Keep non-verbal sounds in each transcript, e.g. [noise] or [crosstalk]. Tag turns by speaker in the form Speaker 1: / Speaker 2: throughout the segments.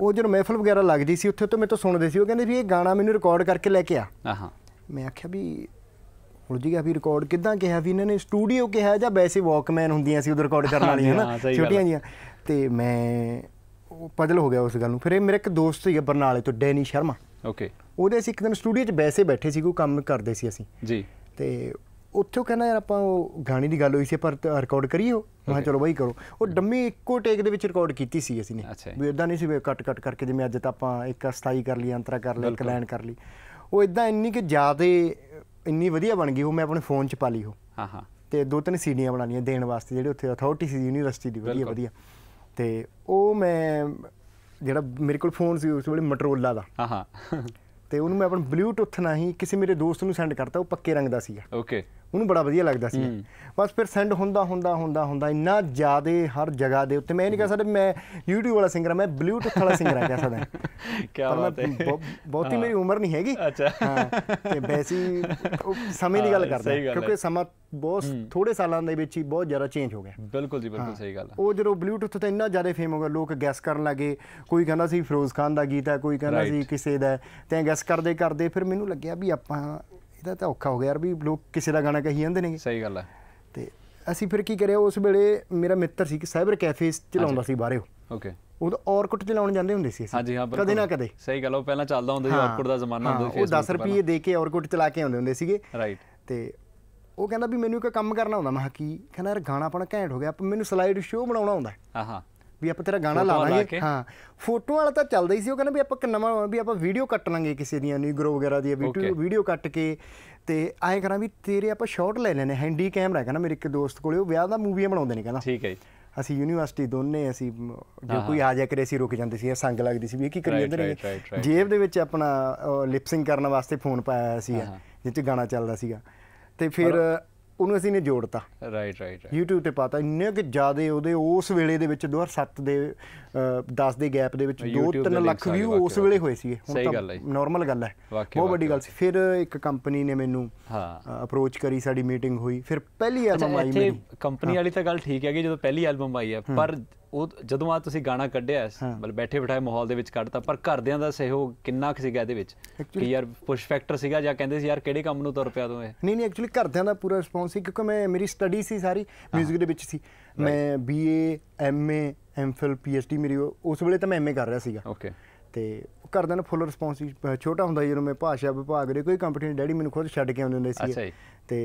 Speaker 1: ਉਹ ਜਦੋਂ ਮਹਿਫਲ ਵਗੈਰਾ ਲੱਗਦੀ ਸੀ ਉੱਥੇ ਤੋਂ ਮੈਂ ਤਾਂ ਸੁਣਦੇ ਸੀ ਉਹ ਕਹਿੰਦੇ ਵੀ ਇਹ ਗਾਣਾ ਮੈਨੂੰ ਰਿਕਾਰਡ ਕਰਕੇ ਲੈ ਕੇ ਆ ਹਾਂ ਮੈਂ ਆਖਿਆ ਵੀ ਹੁਣ ਜੀ ਵੀ ਰਿਕਾਰਡ ਕਿੱਦਾਂ ਕਿਹਾ ਵੀ ਇਹਨਾਂ ਨੇ ਸਟੂਡੀਓ ਕਿਹਾ ਜਾਂ ਵੈਸੇ ਵਾਕਮੈਨ ਹੁੰਦੀਆਂ ਸੀ ਉਹ ਰਿਕਾਰਡ ਕਰਨ ਵਾਲੀਆਂ ਹਨਾ ਛੋਟੀਆਂ ਜੀਆਂ ਤੇ ਮੈਂ ਉਹ ਪਜਲ ਹੋ ਗਿਆ ਉਸ ਗੱਲ ਨੂੰ ਫਿਰ ਇਹ ਮੇਰੇ ਇੱਕ ਦੋਸਤ ਸੀ ਬਰਨਾਲੇ ਤੋਂ ਡੈਨੀ ਸ਼ਰਮਾ ਓਕੇ ਉਹਦੇ ਅਸੀਂ ਇੱਕ ਦਿਨ ਸਟੂਡੀਓ 'ਚ ਵੈਸੇ ਬੈਠੇ ਸੀ ਕੋਈ ਕੰਮ ਕਰਦੇ ਸੀ ਅਸੀਂ ਜੀ ਤੇ ਉੱਥੇ ਕਹਿੰਦਾ ਯਾਰ ਆਪਾਂ ਉਹ ਗਾਣੀ ਦੀ ਗੱਲ ਹੋਈ ਸੀ ਪਰ ਰਿਕਾਰਡ ਕਰੀਓ ਉਹ ਮੈਂ ਚਲੋ ਬਾਈ ਕਰੋ ਉਹ ਡੰਮੀ ਇੱਕੋ ਟੇਕ ਦੇ ਵਿੱਚ ਰਿਕਾਰਡ ਕੀਤੀ ਸੀ ਅਸੀਂ ਨੇ ਵੀ ਇਦਾਂ ਨਹੀਂ ਸੀ ਵੀ ਕੱਟ ਕੱਟ ਕਰਕੇ ਜਿਵੇਂ ਅੱਜ ਤਾਂ ਆਪਾਂ ਇੱਕ 27 ਕਰ ਲਈ ਅੰਤਰਾ ਕਰ ਲਈ ਇੱਕ ਲਾਈਨ ਕਰ ਲਈ ਉਹ ਇਦਾਂ ਇੰਨੀ ਕਿ ਜ਼ਿਆਦੇ ਇੰਨੀ ਵਧੀਆ ਬਣ ਗਈ ਉਹ ਮੈਂ ਆਪਣੇ ਫੋਨ 'ਚ ਪਾ ਲਈ ਉਹ ਹਾਂ ਹਾਂ ਤੇ ਦੋ ਤਿੰਨ ਸੀਡੀਆਂ ਬਣਾਣੀਆਂ ਦੇਣ ਵਾਸਤੇ ਜਿਹੜੇ ਉੱਥੇ ਅਥਾਰਟੀ ਸੀ ਯੂਨੀਵਰਸਿਟੀ ਦੀ ਵਧੀਆ ਵਧੀਆ ਤੇ ਉਹ ਮੈਂ ਜਿਹੜਾ ਮੇਰੇ ਕੋਲ ਫੋਨ ਸੀ ਉਸ ਵੇਲੇ ਮਟਰੋਲਾ ਦਾ ਹਾਂ ਹਾਂ ਤੇ ਉਹਨੂੰ ਮੈਂ ਆਪਣਾ ਬਲੂਟੁੱਥ ਨਾਲ ਹੀ ਕਿਸੇ ਮੇਰੇ ਦੋਸਤ ਨੂੰ ਸੈਂਡ ਕਰਤਾ ਉਹ ਪੱਕੇ ਰੰਗ ਦਾ ਸੀਗਾ ਓਕੇ ਉਹਨੂੰ ਬੜਾ ਵਧੀਆ ਲੱਗਦਾ ਸੀ ਬਸ ਫਿਰ ਸੈਂਡ ਹੁੰਦਾ ਹੁੰਦਾ ਹੁੰਦਾ ਹੁੰਦਾ ਇੰਨਾ ਜ਼ਿਆਦਾ ਹਰ ਜਗ੍ਹਾ ਦੇ ਉੱਤੇ ਮੈਂ ਨਹੀਂ ਕਹਿ ਸਕਦਾ ਮੈਂ YouTube ਵਾਲਾ ਸਿੰਗਰ ਮੈਂ ਬਲੂਟੁੱਥ ਵਾਲਾ ਸਿੰਗਰ ਆ ਕਹਿ ਸਕਦਾ [laughs] ਕੀ ਬਾਤ ਹੈ ਬਹੁਤੀ ਮੇਰੀ ਉਮਰ ਨਹੀਂ ਹੈਗੀ ਅੱਛਾ ਹਾਂ ਤੇ ਬੈਸੀ ਸਮੇਂ ਦੀ ਗੱਲ ਕਰਦਾ ਕਿਉਂਕਿ ਸਮਾਂ ਬਹੁਤ ਥੋੜੇ ਸਾਲਾਂ ਦੇ ਵਿੱਚ ਹੀ ਬਹੁਤ ਜ਼ਿਆਦਾ ਚੇਂਜ ਹੋ ਗਿਆ
Speaker 2: ਬਿਲਕੁਲ ਜੀ ਬਿਲਕੁਲ ਸਹੀ ਗੱਲ
Speaker 1: ਉਹ ਜਦੋਂ ਬਲੂਟੁੱਥ ਤੇ ਇੰਨਾ ਜ਼ਿਆਦਾ ਫੇਮ ਹੋ ਗਿਆ ਲੋਕ ਗੈਸ ਕਰਨ ਲੱਗੇ ਕੋਈ ਕਹਿੰਦਾ ਸੀ ਫਿਰੋਜ਼ ਖਾਨ ਦਾ ਗੀਤ ਹੈ ਕੋਈ ਕਹਿੰਦਾ ਸੀ ਕਿਸੇ ਦਾ ਤੇ ਗੈਸ ਕਰਦੇ ਕਰਦੇ ਫਿਰ ਮੈਨੂੰ ਲੱਗਿਆ ਵੀ ਆਪਾਂ ਇਹਦਾ ਤਾਂ ਔਖਾ ਹੋ ਗਿਆ ਯਾਰ ਵੀ ਲੋਕ ਕਿਸੇ ਦਾ ਗਾਣਾ ਕਹੀ ਜਾਂਦੇ ਨੇ ਸਹੀ ਗੱਲ ਹੈ ਤੇ ਅਸੀਂ ਫਿਰ ਕੀ ਕਰਿਆ ਉਸ ਵੇਲੇ ਮੇਰਾ ਮਿੱਤਰ ਸੀ ਕਿ ਸਾਈਬਰ ਕੈਫੇ ਚਲਾਉਂਦਾ ਸੀ ਬਾਹਰੋਂ ਓਕੇ ਉਦੋਂ ਤੇ ਲਾਉਣ ਜਾਂਦੇ ਹੁੰਦੇ ਸੀ ਅਸੀਂ ਕਦੇ ਨਾ ਕਦੇ ਸਹੀ ਗੱਲ ਉਹ ਪਹਿਲਾਂ ਚੱਲਦਾ ਹੁੰਦਾ ਸੀ ਔਰਕਟ ਦਾ ਜ਼ਮਾਨਾ ਹੁੰਦਾ ਸੀ ਉਹ 10 ਰੁਪਏ ਦੇ ਕੇ ਔਰਕੁੱਟ ਚਲਾ ਕੇ ਆਉਂਦੇ ਹੁੰਦੇ ਸੀਗੇ ਰਾਈਟ ਤੇ ਉਹ ਕਹਿੰਦਾ ਵੀ ਮੈਨੂੰ ਇੱਕ ਕੰਮ ਕਰਨਾ ਹੁੰਦਾ ਮੈਂ ਕਿ ਕਹਿੰਦਾ ਯਾਰ ਗਾਣਾ ਆਪਣਾ ਘੈਂਟ ਹੋ ਗਿਆ ਮੈਨੂੰ ਸਲਾਈਡ ਸ਼ੋਅ ਬਣਾਉਣਾ ਹੁੰਦਾ ਆਹਾ ਵੀ ਆਪਾਂ ਤੇਰਾ ਗਾਣਾ ਲਾਵਾਂਗੇ ਹਾਂ ਫੋਟੋ ਵਾਲਾ ਤਾਂ ਚੱਲਦਾ ਹੀ ਸੀ ਉਹ ਕਹਿੰਦਾ ਵੀ ਆਪਾਂ ਇੱਕ ਨਵਾਂ ਵੀ ਆਪਾਂ ਵੀਡੀਓ ਕੱਟ ਲਾਂਗੇ ਕਿਸੇ ਦੀਆਂ ਨਹੀਂ ਗਰੋ ਵਗੈਰਾ ਦੀ ਵੀਡੀਓ ਵੀਡੀਓ ਕੱਟ ਕੇ ਤੇ ਐਂ ਕਰਾਂ ਵੀ ਤੇਰੇ ਆਪਾਂ ਸ਼ਾਟ ਲੈ ਲੈਨੇ ਹੈਂਡੀ ਕੈਮਰਾ ਕਹਿੰਦਾ ਮੇਰੇ ਇੱਕ ਦੋਸਤ ਕੋਲੇ ਉਹ ਵਿਆਹ ਦਾ ਮੂਵੀ ਬਣਾਉਂਦੇ ਨੇ ਕਹਿੰਦਾ ਠੀਕ ਹੈ ਜੀ ਅਸੀਂ ਯੂਨੀਵਰਸਿਟੀ ਦੋਨੇ ਅਸੀਂ ਜੇ ਕੋਈ ਆ ਜਾ ਕਰੇ ਅਸੀਂ ਰੁਕ ਜਾਂਦੇ ਸੀ ਇਹ ਸੰਗ ਲੱਗਦੀ ਸੀ ਵੀ ਇਹ ਕੀ ਕਰੀ ਜਾਂਦੇ ਨੇ ਜੇਬ ਦੇ ਵਿੱਚ ਆਪਣਾ ਲਿਪਸਿੰਗ ਕਰਨ ਵਾਸਤੇ ਫੋਨ ਪਾਇਆ ਸੀ ਜਿੱਤੇ ਗਾਣਾ ਚੱਲਦਾ ਸੀਗਾ ਤੇ ਫਿਰ ਉਹਨੂੰ ਅਸੀਂ ਨੇ ਜੋੜਤਾ ਰਾਈਟ ਰਾਈਟ YouTube ਤੇ ਪਾਤਾ ਇੰਨੇ ਕਿ ਜਿਆਦੇ ਉਹਦੇ ਉਸ ਵੇਲੇ ਦੇ ਵਿੱਚ 2007 ਦੇ 10 ਦੇ ਗੈਪ ਦੇ ਵਿੱਚ 2-3 ਲੱਖ ਵੀਊ ਉਸ ਵੇਲੇ ਹੋਏ ਸੀ ਹੁਣ ਤਾਂ ਨਾਰਮਲ ਗੱਲ ਹੈ ਬਹੁਤ ਵੱਡੀ ਗੱਲ ਸੀ ਫਿਰ ਇੱਕ ਕੰਪਨੀ ਨੇ ਮੈਨੂੰ ਹਾਂ ਅਪਰੋਚ ਕਰੀ ਸਾਡੀ ਮੀਟਿੰਗ ਹੋਈ ਫਿਰ ਪਹਿਲੀ ਐਲਬਮ ਆਈ ਮੇਰੀ ਕੰਪਨੀ ਵਾਲੀ
Speaker 2: ਤਾਂ ਗੱਲ ਠੀਕ ਹੈ ਕਿ ਜਦੋਂ ਪਹਿਲੀ ਐਲਬਮ ਆਈ ਹੈ ਪਰ ਉਹ ਜਦੋਂ ਆ ਤੁਸੀਂ ਗਾਣਾ ਕੱਢਿਆ ਮਤਲਬ ਬੈਠੇ ਬਿਠਾਏ ਮਾਹੌਲ ਦੇ ਵਿੱਚ ਕੱਢਤਾ ਪਰ ਘਰਦਿਆਂ ਦਾ ਸਹਿਯੋਗ ਕਿੰਨਾ ਸੀਗਾ ਇਹਦੇ ਵਿੱਚ ਕਿ ਯਾਰ ਪੁਸ਼ ਫੈਕਟਰ ਸੀਗਾ ਜਾਂ ਕਹਿੰਦੇ ਸੀ ਯਾਰ ਕਿਹੜੇ ਕੰਮ ਨੂੰ ਤੁਰ ਪਿਆ ਤੂੰ ਇਹ
Speaker 1: ਨਹੀਂ ਨਹੀਂ ਐਕਚੁਅਲੀ ਘਰਦਿਆਂ ਦਾ ਪੂਰਾ ਰਿਸਪੌਂਸ ਸੀ ਕਿਉਂਕਿ ਮੈਂ ਮੇਰੀ ਸਟੱਡੀ ਸੀ ਸਾਰੀ 뮤직 ਦੇ ਵਿੱਚ ਸੀ ਮੈਂ ਬੀਏ ਐਮਏ ਐਮਫਿਲ ਪੀਐਚਡੀ ਮੇਰੀ ਉਸ ਵੇਲੇ ਤਾਂ ਮੈਂ ਐਮਏ ਕਰ ਰਿਹਾ ਸੀਗਾ ਓਕੇ ਤੇ ਘਰਦਿਆਂ ਨੂੰ ਫੁੱਲ ਰਿਸਪੌਂਸ ਛੋਟਾ ਹੁੰਦਾ ਜਦੋਂ ਮੈਂ ਭਾਸ਼ਾ ਵਿਭਾਗ ਦੇ ਕੋਈ ਕੰਪਨੀ ਡੈਡੀ ਮੈਨੂੰ ਖੁਦ ਛੱਡ ਕੇ ਆਉਂਦੇ ਹੁੰਦੇ ਸੀ ਤੇ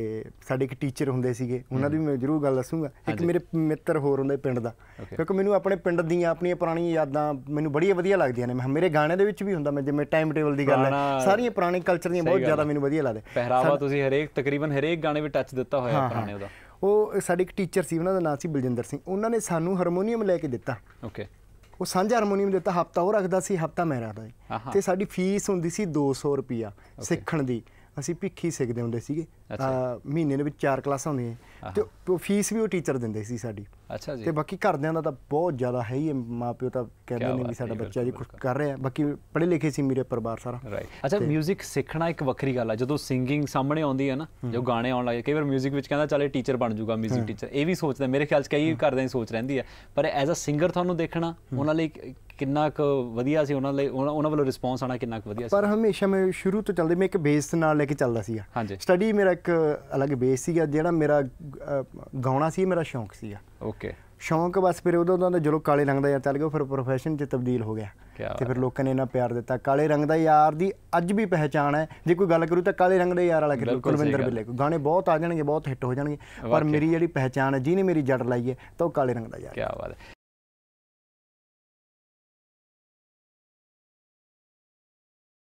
Speaker 1: ਸਾਡੇ ਇੱਕ ਟੀਚਰ ਹੁੰਦੇ ਸੀਗੇ ਉਹਨਾਂ ਦੀ ਮੈਂ ਜ਼ਰੂਰ ਗੱਲ ਦੱਸੂਗਾ ਇੱਕ ਮੇਰੇ ਮਿੱਤਰ ਹੋਰ ਹੁੰਦੇ ਪਿੰਡ ਦਾ ਕਿਉਂਕਿ ਮੈਨੂੰ ਆਪਣੇ ਪਿੰਡ ਦੀਆਂ ਆਪਣੀਆਂ ਪੁਰਾਣੀਆਂ ਯਾਦਾਂ ਮੈਨੂੰ ਬੜੀ ਵਧੀਆ ਲੱਗਦੀਆਂ ਨੇ ਮੇਰੇ ਗਾਣੇ ਦੇ ਵਿੱਚ ਵੀ ਹੁੰਦਾ ਮੈਂ ਜਿਵੇਂ ਟਾਈਮ ਟੇਬਲ ਦੀ ਗੱਲ ਹੈ ਸਾਰੀਆਂ ਪੁਰਾਣੇ ਕਲਚਰ ਦੀਆਂ ਬਹੁਤ ਜ਼ਿਆਦਾ ਮੈਨੂੰ ਵਧੀਆ ਲੱਗਦੇ ਪਹਿਰਾਵਾ
Speaker 2: ਤੁਸੀਂ ਹਰੇਕ ਤਕਰੀਬਨ ਹਰੇਕ ਗਾਣੇ ਵਿੱਚ ਟੱਚ ਦਿੱਤਾ ਹੋਇਆ ਪੁਰਾਣੇ ਉਹਦਾ
Speaker 1: ਉਹ ਸਾਡੇ ਇੱਕ ਟੀਚਰ ਸੀ ਉਹਨਾਂ ਦਾ ਨਾਮ ਸੀ ਬਲਜਿੰਦਰ ਸਿੰਘ ਉਹਨਾਂ ਨੇ ਸਾਨੂੰ ਹਾਰਮੋਨੀਅਮ ਲੈ ਕੇ ਦਿੱਤਾ ਓਕੇ ਉਹ ਸਾਂਝਾ ਹਾਰਮੋਨੀਅਮ ਦਿੱਤਾ ਹਫਤਾ ਉਹ ਰੱਖਦਾ ਸੀ ਹਫਤਾ ਮੈਂ ਰੱਖਦਾ ਤੇ ਸਾਡੀ ਫੀਸ ਹੁੰਦੀ ਸੀ 200 ਰੁਪਿਆ ਸਿੱਖਣ ਦੀ ਅਸੀਂ ਭਿੱਖੀ ਸਿੱਖਦੇ ਹੁੰਦੇ ਸੀਗੇ ਮਹੀਨੇ ਦੇ ਵਿੱਚ ਚਾਰ ਕਲਾਸਾਂ ਹੁੰਦੀਆਂ ਤੇ ਉਹ ਫੀਸ ਵੀ ਉਹ ਟੀਚਰ ਦਿੰਦੇ ਸੀ ਸਾਡੀ ਅੱਛਾ ਜੀ ਤੇ ਬਾਕੀ ਘਰਦਿਆਂ ਦਾ ਤਾਂ ਬਹੁਤ ਜ਼ਿਆਦਾ ਹੈ ਹੀ ਮਾਪਿਓ ਤਾਂ ਕਹਿੰਦੇ ਨੇ ਵੀ ਸਾਡਾ ਬੱਚਾ ਜੀ ਕੁਝ ਕਰ ਰਿਹਾ ਬਾਕੀ ਪੜ੍ਹੇ ਲਿਖੇ ਸੀ ਮੇਰੇ ਪਰਿਵਾਰ ਸਾਰਾ
Speaker 2: ਰਾਈਟ ਅੱਛਾ 뮤직 ਸਿੱਖਣਾ ਇੱਕ ਵੱਖਰੀ ਗੱਲ ਆ ਜਦੋਂ ਸਿੰਗਿੰਗ ਸਾਹਮਣੇ ਆਉਂਦੀ ਹੈ ਨਾ ਜੋ ਗਾਣੇ ਆਉਣ ਲੱਗੇ ਕਈ ਵਾਰ 뮤직 ਵਿੱਚ ਕਹਿੰਦਾ ਚੱਲੇ ਟੀਚਰ ਬਣ ਜਾਊਗਾ 뮤직 ਟੀਚਰ ਇਹ ਵੀ ਸੋਚਦਾ ਮੇਰੇ ਖਿਆਲ 'ਚ ਕਈ ਘਰਦਿਆਂ ਦੀ ਸੋਚ ਰਹਿੰਦੀ ਹੈ ਪਰ ਐਜ਼ ਅ ਸਿੰਗਰ ਤੁਹਾਨੂੰ ਦੇਖਣਾ ਉਹਨਾਂ ਲਈ ਕਿੰਨਾ ਕੁ ਵਧੀਆ ਸੀ ਉਹਨਾਂ ਲਈ ਉਹਨਾਂ ਵੱਲੋਂ ਰਿਸਪੌਂਸ ਆਣਾ ਕਿੰਨਾ ਕੁ ਵਧੀਆ ਸੀ ਪਰ
Speaker 1: ਹਮੇਸ਼ਾ ਮੈਂ ਸ਼ੁਰੂ ਤੋਂ ਚੱਲਦੇ ਮੈਂ ਇੱਕ ਬੇਸ ਨਾਲ ਲੈ ਕੇ ਚੱਲਦਾ ਹਾਂਜੀ ਸਟੱਡੀ ਮੇਰਾ ਇੱਕ ਅਲੱਗ ਬੇਸ ਸੀ ਜਿਹੜਾ ਮੇਰਾ ਗਾਉਣਾ ਸੀ ਮੇਰਾ ਸ਼ੌਂਕ ਸੀ ਓਕੇ ਸ਼ੌਂਕ ਬਸ ਫਿਰ ਉਦੋਂ ਦਾ ਜਦੋਂ ਕਾਲੇ ਰੰਗ ਦਾ ਯਾਰ ਚੱਲ ਗਿਆ ਫਿਰ ਪ੍ਰੋਫੈਸ਼ਨ 'ਚ ਤਬਦੀਲ ਹੋ ਗਿਆ ਤੇ ਫਿਰ ਲੋਕਾਂ ਨੇ ਇਹਨਾਂ ਪਿਆਰ ਦਿੱਤਾ ਕਾਲੇ ਰੰਗ ਦਾ ਯਾਰ ਦੀ ਅੱਜ ਵੀ ਪਹਿਚਾਣ ਹੈ ਜੇ ਕੋਈ ਗੱਲ ਕਰੂ ਤਾਂ ਕਾਲੇ ਰੰਗ ਦੇ ਯਾਰ ਵਾਲਾ ਕਰੂ ਕੁਲਵਿੰਦਰ ਬਿੱਲੇ ਕੋ ਗਾਣੇ ਬਹੁਤ ਆ ਜਾਣਗੇ ਬਹੁਤ ਹਿੱਟ ਹੋ ਜਾਣਗੇ ਪਰ ਮੇਰੀ ਜਿਹੜੀ ਪਹਿਚਾਣ ਹੈ ਜਿਹਨੇ ਮੇਰੀ ਜੜ ਲਾਈ ਹੈ ਤਾਂ ਉਹ ਕਾਲੇ ਰੰਗ ਦਾ ਯਾਰ ਕੀ ਬਾਤ ਹੈ